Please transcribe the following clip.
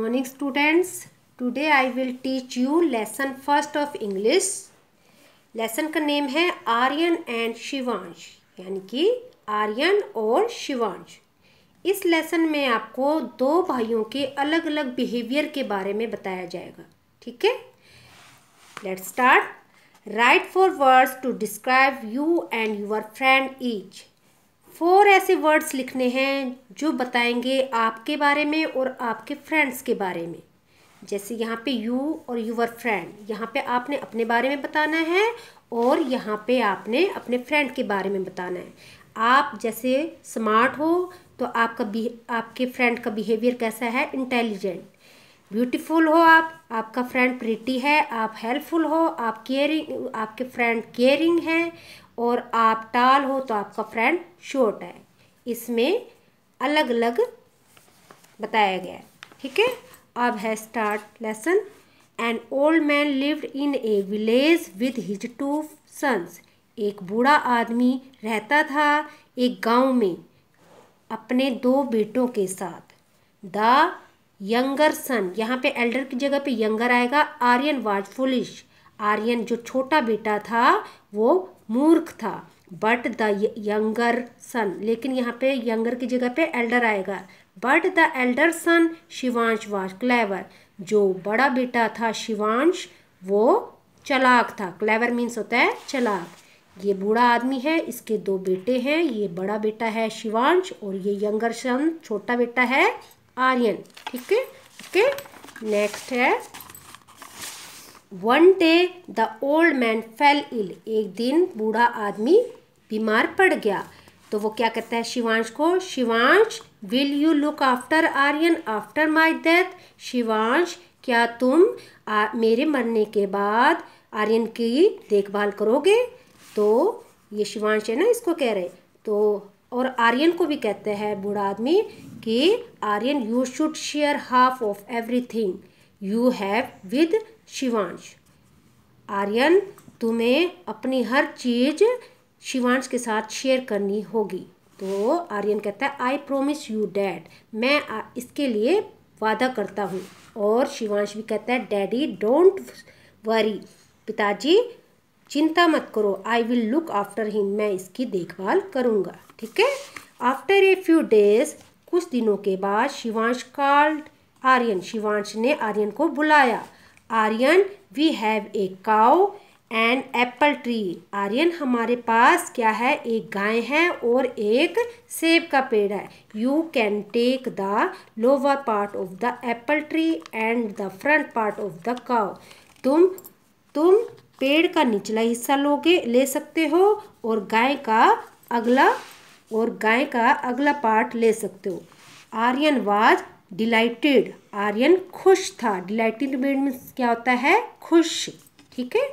morning students today i will teach you lesson first of english lesson का name है Aryan and Shivansh यानी कि आर्यन और शिवांश इस लेसन में आपको दो भाइयों के अलग अलग बिहेवियर के बारे में बताया जाएगा ठीक है let start right four words to describe you and your friend each four ऐसे वर्ड्स लिखने हैं जो बताएंगे आपके बारे में और आपके फ्रेंड्स के बारे में जैसे यहाँ पे यू और यूअर फ्रेंड यहाँ पे आपने अपने बारे में बताना है और यहाँ पे आपने अपने फ्रेंड के बारे में बताना है आप जैसे स्मार्ट हो तो आपका आपके फ्रेंड का बिहेवियर कैसा है इंटेलिजेंट ब्यूटीफुल हो आप आपका फ्रेंड प्रिटी है आप हेल्पफुल हो आप केयरिंग आपके फ्रेंड केयरिंग हैं और आप टाल हो तो आपका फ्रेंड शॉर्ट है इसमें अलग अलग बताया गया है ठीक है अब है start lesson an old man lived in a village with his two sons एक बूढ़ा आदमी रहता था एक गांव में अपने दो बेटों के साथ द यंगर सन यहाँ पे एल्डर की जगह पे यंगर आएगा आर्यन वाज फुलिश आर्यन जो छोटा बेटा था वो मूर्ख था बट द यंगर सन लेकिन यहाँ पे यंगर की जगह पे एल्डर आएगा but the elder son Shivansh was clever जो बड़ा बेटा था शिवांश वो चलाक था क्लेवर मीन्स होता है चलाक ये बूढ़ा आदमी है इसके दो बेटे हैं ये बड़ा बेटा है शिवांश और ये यंगर सन छोटा बेटा है आर्यन ठीक है ओके नेक्स्ट है one day the old man fell ill एक दिन बूढ़ा आदमी बीमार पड़ गया तो वो क्या कहता है शिवांश को Shivansh will you look after Aryan after my death Shivansh क्या तुम आ, मेरे मरने के बाद आर्यन की देखभाल करोगे तो ये शिवांश है ना इसको कह रहे तो और आर्यन को भी कहते हैं बूढ़ा आदमी कि Aryan you should share half of everything you have with Shivansh Aryan तुम्हें अपनी हर चीज़ शिवांश के साथ शेयर करनी होगी तो आर्यन कहता है आई प्रोमिस यू डैड मैं इसके लिए वादा करता हूँ और शिवांश भी कहता है डैडी डोंट वरी पिताजी चिंता मत करो I will look after him मैं इसकी देखभाल करूँगा ठीक है आफ्टर ए फ्यू डेज कुछ दिनों के बाद शिवांश कॉल्ड आर्यन शिवांश ने आर्यन को बुलाया Aryan we have a cow and apple tree Aryan हमारे पास क्या है एक गाय है और एक सेब का पेड़ है you can take the lower part of the apple tree and the front part of the cow तुम तुम पेड़ का निचला हिस्सा लोगे ले सकते हो और गाय का अगला और गाय का अगला पार्ट ले सकते हो आर्यन वाज डिलाइटेड आर्यन खुश था डिलाइटेड मीन्स क्या होता है खुश ठीक है